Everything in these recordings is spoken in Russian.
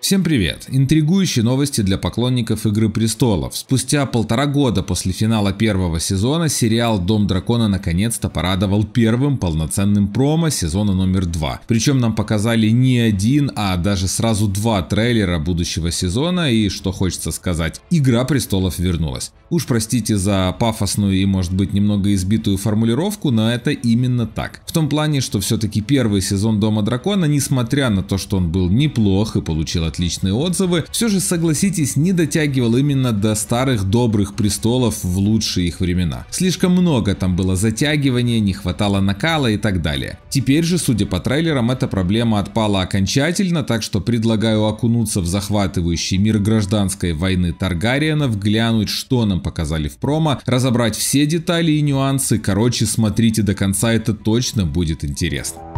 Всем привет! Интригующие новости для поклонников Игры Престолов. Спустя полтора года после финала первого сезона сериал «Дом дракона» наконец-то порадовал первым полноценным промо сезона номер два. Причем нам показали не один, а даже сразу два трейлера будущего сезона и, что хочется сказать, «Игра Престолов» вернулась. Уж простите за пафосную и, может быть, немного избитую формулировку, но это именно так. В том плане, что все-таки первый сезон «Дома дракона», несмотря на то, что он был неплох и получил отличные отзывы, все же, согласитесь, не дотягивал именно до старых добрых престолов в лучшие их времена. Слишком много там было затягивания, не хватало накала и так далее. Теперь же, судя по трейлерам, эта проблема отпала окончательно, так что предлагаю окунуться в захватывающий мир гражданской войны Таргариенов, глянуть, что нам показали в промо, разобрать все детали и нюансы, короче, смотрите до конца, это точно будет интересно.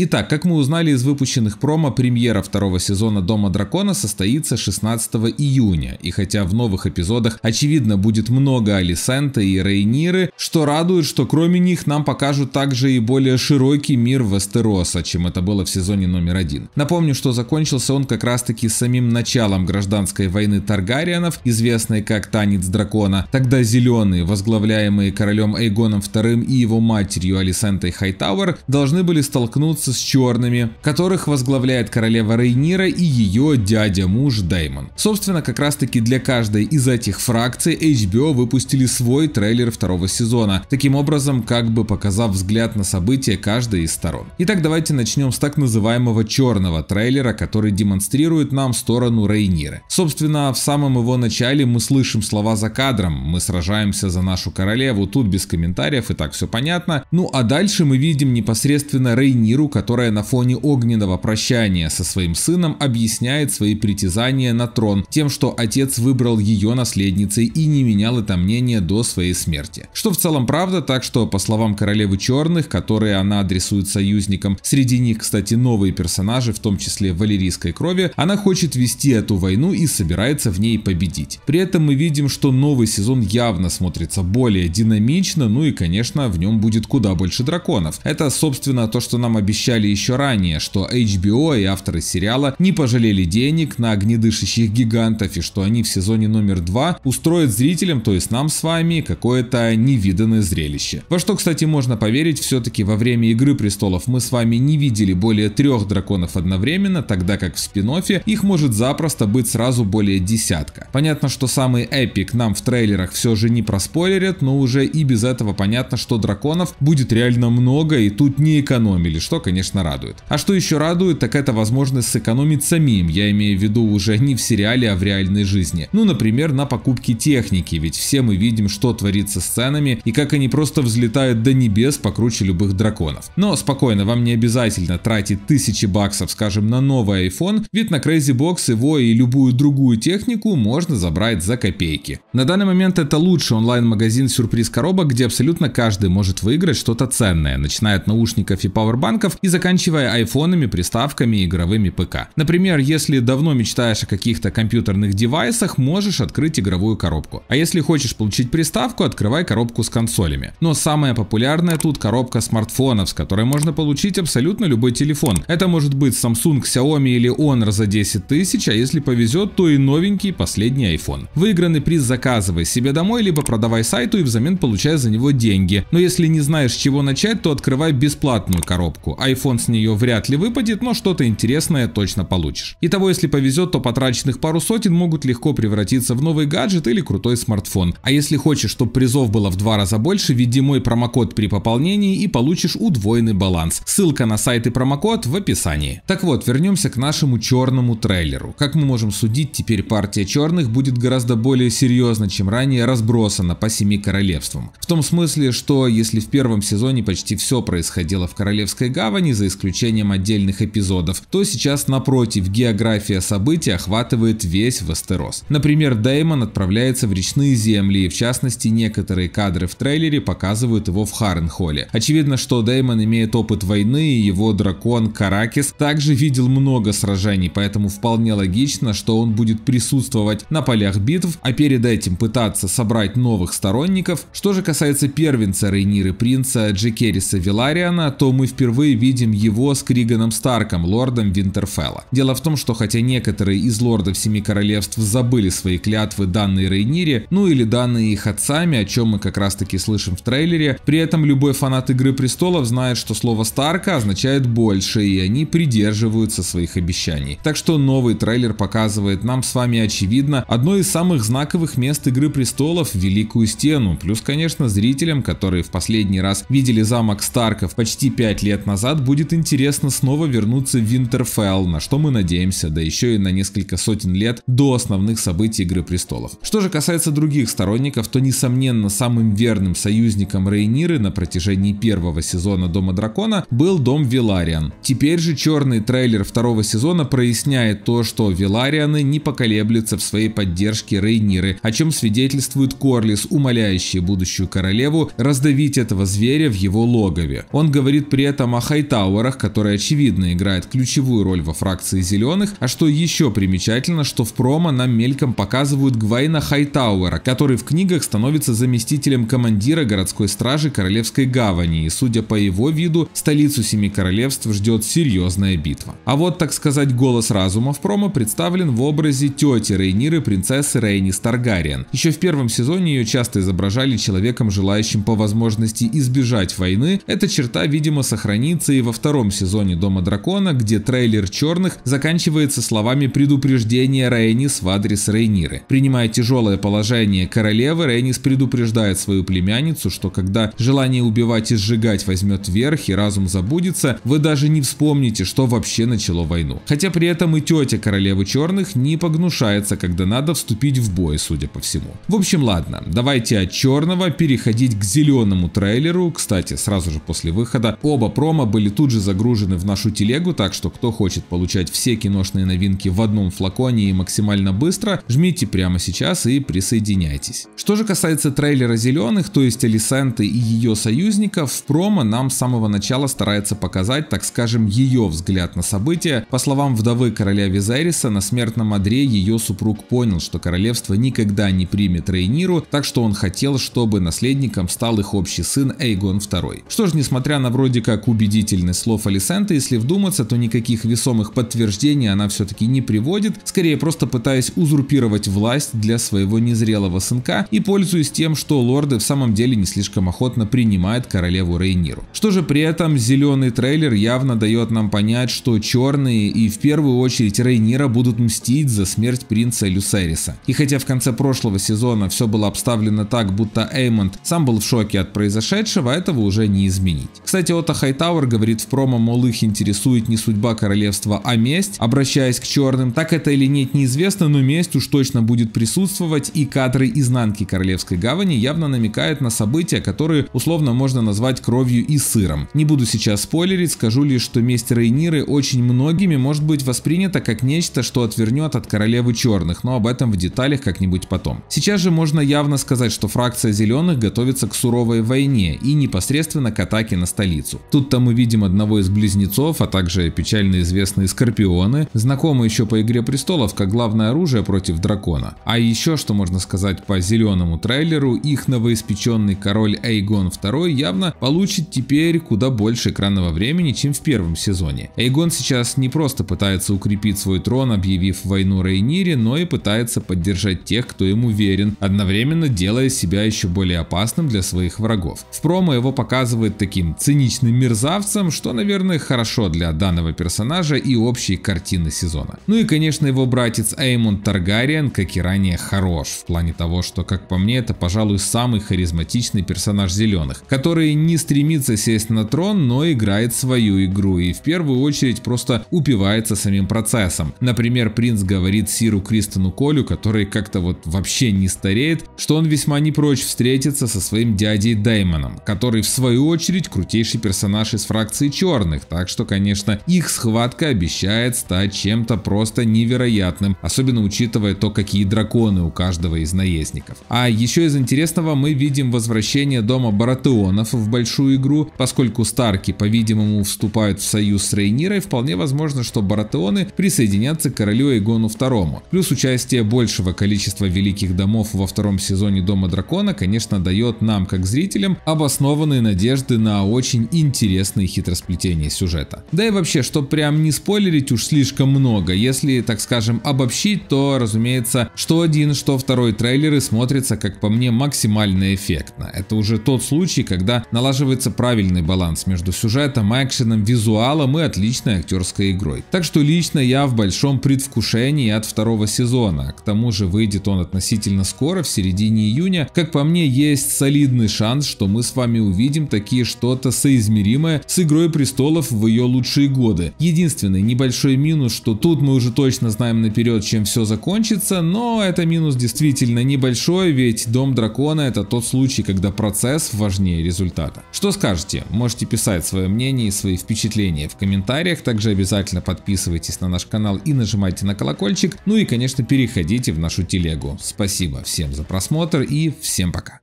Итак, как мы узнали из выпущенных промо, премьера второго сезона «Дома дракона» состоится 16 июня. И хотя в новых эпизодах, очевидно, будет много Алисента и Рейниры, что радует, что кроме них нам покажут также и более широкий мир Вестероса, чем это было в сезоне номер один. Напомню, что закончился он как раз-таки самим началом гражданской войны Таргариенов, известной как «Танец дракона». Тогда зеленые, возглавляемые королем Эйгоном II и его матерью Алисентой Хайтауэр, должны были столкнуться бороться с черными, которых возглавляет королева Рейнира и ее дядя-муж Даймон. Собственно, как раз таки для каждой из этих фракций HBO выпустили свой трейлер второго сезона, таким образом как бы показав взгляд на события каждой из сторон. Итак, давайте начнем с так называемого черного трейлера, который демонстрирует нам сторону Рейниры. Собственно, в самом его начале мы слышим слова за кадром, мы сражаемся за нашу королеву, тут без комментариев и так все понятно. Ну а дальше мы видим непосредственно Рейниру, которая на фоне огненного прощания со своим сыном объясняет свои притязания на трон тем, что отец выбрал ее наследницей и не менял это мнение до своей смерти. Что в целом правда, так что, по словам королевы черных, которые она адресует союзникам, среди них, кстати, новые персонажи, в том числе валерийской крови, она хочет вести эту войну и собирается в ней победить. При этом мы видим, что новый сезон явно смотрится более динамично, ну и, конечно, в нем будет куда больше драконов. Это, собственно, то, что нам обещали ощущали еще ранее, что HBO и авторы сериала не пожалели денег на огнедышащих гигантов и что они в сезоне номер два устроят зрителям, то есть нам с вами, какое-то невиданное зрелище. Во что, кстати, можно поверить, все-таки во время Игры Престолов мы с вами не видели более трех драконов одновременно, тогда как в спин их может запросто быть сразу более десятка. Понятно, что самый эпик нам в трейлерах все же не проспойлерят, но уже и без этого понятно, что драконов будет реально много и тут не экономили, что, конечно, радует. А что еще радует, так это возможность сэкономить самим, я имею в виду уже не в сериале, а в реальной жизни. Ну, например, на покупке техники, ведь все мы видим, что творится с ценами и как они просто взлетают до небес покруче любых драконов. Но спокойно, вам не обязательно тратить тысячи баксов, скажем, на новый iPhone, ведь на Crazy Box его и любую другую технику можно забрать за копейки. На данный момент это лучший онлайн-магазин сюрприз коробок, где абсолютно каждый может выиграть что-то ценное, начиная от наушников и пауэрбанков и заканчивая айфонами, приставками и игровыми ПК. Например, если давно мечтаешь о каких-то компьютерных девайсах, можешь открыть игровую коробку. А если хочешь получить приставку, открывай коробку с консолями. Но самая популярная тут коробка смартфонов, с которой можно получить абсолютно любой телефон. Это может быть Samsung, Xiaomi или Honor за 10 тысяч, а если повезет, то и новенький последний iPhone. Выигранный приз заказывай себе домой, либо продавай сайту и взамен получай за него деньги. Но если не знаешь, с чего начать, то открывай бесплатную коробку iPhone с нее вряд ли выпадет, но что-то интересное точно получишь. Итого, если повезет, то потраченных пару сотен могут легко превратиться в новый гаджет или крутой смартфон. А если хочешь, чтобы призов было в два раза больше, введи мой промокод при пополнении и получишь удвоенный баланс. Ссылка на сайт и промокод в описании. Так вот, вернемся к нашему черному трейлеру. Как мы можем судить, теперь партия черных будет гораздо более серьезно, чем ранее разбросана по семи королевствам. В том смысле, что если в первом сезоне почти все происходило в Королевской гавани, планирований, за исключением отдельных эпизодов, то сейчас напротив география событий охватывает весь Вестерос. Например, Деймон отправляется в речные земли, и в частности некоторые кадры в трейлере показывают его в Харренхолле. Очевидно, что Деймон имеет опыт войны, и его дракон Каракис также видел много сражений, поэтому вполне логично, что он будет присутствовать на полях битв, а перед этим пытаться собрать новых сторонников. Что же касается первенца Рейниры Принца Джекериса Вилариана, то мы впервые видим видим его с Криганом Старком, лордом Винтерфелла. Дело в том, что хотя некоторые из лордов Семи Королевств забыли свои клятвы, данные Рейнире, ну или данные их отцами, о чем мы как раз таки слышим в трейлере, при этом любой фанат Игры Престолов знает, что слово Старка означает больше, и они придерживаются своих обещаний. Так что новый трейлер показывает нам с вами очевидно одно из самых знаковых мест Игры Престолов – Великую Стену, плюс, конечно, зрителям, которые в последний раз видели замок Старков почти 5 лет назад, назад, будет интересно снова вернуться в Винтерфелл, на что мы надеемся, да еще и на несколько сотен лет до основных событий Игры Престолов. Что же касается других сторонников, то несомненно самым верным союзником Рейниры на протяжении первого сезона Дома Дракона был Дом Вилариан. Теперь же черный трейлер второго сезона проясняет то, что Виларианы не поколеблются в своей поддержке Рейниры, о чем свидетельствует Корлис, умоляющий будущую королеву раздавить этого зверя в его логове. Он говорит при этом о хай Тауэрах, который очевидно играет ключевую роль во фракции зеленых, а что еще примечательно, что в промо нам мельком показывают Гвайна Хайтауэра, который в книгах становится заместителем командира городской стражи Королевской гавани, и судя по его виду, столицу Семи Королевств ждет серьезная битва. А вот, так сказать, голос разума в промо представлен в образе тети Рейниры принцессы Рейнис Таргариен. Еще в первом сезоне ее часто изображали человеком, желающим по возможности избежать войны, эта черта, видимо, сохранится ситуации во втором сезоне Дома Дракона, где трейлер черных заканчивается словами предупреждения Рейнис в адрес Рейниры. Принимая тяжелое положение королевы, Рейнис предупреждает свою племянницу, что когда желание убивать и сжигать возьмет верх и разум забудется, вы даже не вспомните, что вообще начало войну. Хотя при этом и тетя королевы черных не погнушается, когда надо вступить в бой, судя по всему. В общем, ладно, давайте от черного переходить к зеленому трейлеру. Кстати, сразу же после выхода оба промо были были тут же загружены в нашу телегу, так что кто хочет получать все киношные новинки в одном флаконе и максимально быстро, жмите прямо сейчас и присоединяйтесь. Что же касается трейлера «Зеленых», то есть Алисенты и ее союзников, в промо нам с самого начала старается показать, так скажем, ее взгляд на события. По словам вдовы короля Визериса, на смертном одре ее супруг понял, что королевство никогда не примет Рейниру, так что он хотел, чтобы наследником стал их общий сын Эйгон II. Что ж, несмотря на вроде как убедить убедительны. Слов Алисенты, если вдуматься, то никаких весомых подтверждений она все-таки не приводит, скорее просто пытаясь узурпировать власть для своего незрелого сынка и пользуясь тем, что лорды в самом деле не слишком охотно принимают королеву Рейниру. Что же при этом зеленый трейлер явно дает нам понять, что черные и в первую очередь Рейнира будут мстить за смерть принца Люсериса. И хотя в конце прошлого сезона все было обставлено так, будто Эймонд сам был в шоке от произошедшего, этого уже не изменить. Кстати, Отто Хайтауэр говорит, говорит в промо, мол, их интересует не судьба королевства, а месть, обращаясь к черным. Так это или нет, неизвестно, но месть уж точно будет присутствовать, и кадры изнанки королевской гавани явно намекают на события, которые условно можно назвать кровью и сыром. Не буду сейчас спойлерить, скажу лишь, что месть Рейниры очень многими может быть воспринята как нечто, что отвернет от королевы черных, но об этом в деталях как-нибудь потом. Сейчас же можно явно сказать, что фракция зеленых готовится к суровой войне и непосредственно к атаке на столицу. Тут-то мы видим видим одного из близнецов, а также печально известные скорпионы, знакомые еще по Игре Престолов как главное оружие против дракона. А еще, что можно сказать по зеленому трейлеру, их новоиспеченный король Эйгон II явно получит теперь куда больше экранного времени, чем в первом сезоне. Эйгон сейчас не просто пытается укрепить свой трон, объявив войну Рейнире, но и пытается поддержать тех, кто ему верен, одновременно делая себя еще более опасным для своих врагов. В промо его показывают таким циничным мерзавцем, Джонсом, что, наверное, хорошо для данного персонажа и общей картины сезона. Ну и, конечно, его братец Эймон Таргариен, как и ранее, хорош в плане того, что, как по мне, это, пожалуй, самый харизматичный персонаж Зеленых, который не стремится сесть на трон, но играет свою игру и в первую очередь просто упивается самим процессом. Например, принц говорит Сиру Кристону Колю, который как-то вот вообще не стареет, что он весьма не прочь встретиться со своим дядей Деймоном, который в свою очередь крутейший персонаж из фракции фракции черных, так что, конечно, их схватка обещает стать чем-то просто невероятным, особенно учитывая то, какие драконы у каждого из наездников. А еще из интересного мы видим возвращение дома Баратеонов в большую игру, поскольку Старки, по-видимому, вступают в союз с Рейнирой, вполне возможно, что Баратеоны присоединятся к королю Игону II. Плюс участие большего количества великих домов во втором сезоне Дома Дракона, конечно, дает нам, как зрителям, обоснованные надежды на очень интересный хит хитросплетений сюжета. Да и вообще, что прям не спойлерить уж слишком много, если, так скажем, обобщить, то, разумеется, что один, что второй трейлеры смотрятся, как по мне, максимально эффектно. Это уже тот случай, когда налаживается правильный баланс между сюжетом, экшеном, визуалом и отличной актерской игрой. Так что лично я в большом предвкушении от второго сезона. К тому же выйдет он относительно скоро, в середине июня. Как по мне, есть солидный шанс, что мы с вами увидим такие что-то соизмеримое с «Игрой престолов» в ее лучшие годы. Единственный небольшой минус, что тут мы уже точно знаем наперед, чем все закончится, но это минус действительно небольшой, ведь «Дом дракона» это тот случай, когда процесс важнее результата. Что скажете? Можете писать свое мнение и свои впечатления в комментариях, также обязательно подписывайтесь на наш канал и нажимайте на колокольчик, ну и конечно переходите в нашу телегу. Спасибо всем за просмотр и всем пока.